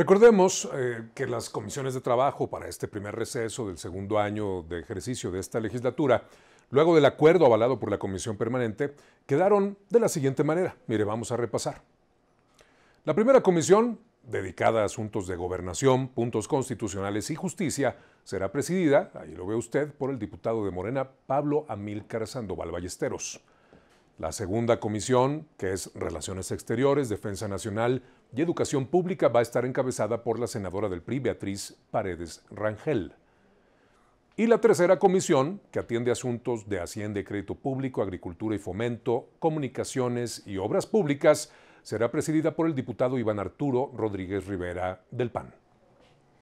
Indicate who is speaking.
Speaker 1: Recordemos eh, que las comisiones de trabajo para este primer receso del segundo año de ejercicio de esta legislatura, luego del acuerdo avalado por la Comisión Permanente, quedaron de la siguiente manera. Mire, vamos a repasar. La primera comisión, dedicada a asuntos de gobernación, puntos constitucionales y justicia, será presidida, ahí lo ve usted, por el diputado de Morena, Pablo Amílcar Sandoval Ballesteros. La segunda comisión, que es Relaciones Exteriores, Defensa Nacional y Educación Pública, va a estar encabezada por la senadora del PRI, Beatriz Paredes Rangel. Y la tercera comisión, que atiende asuntos de Hacienda y Crédito Público, Agricultura y Fomento, Comunicaciones y Obras Públicas, será presidida por el diputado Iván Arturo Rodríguez Rivera del PAN.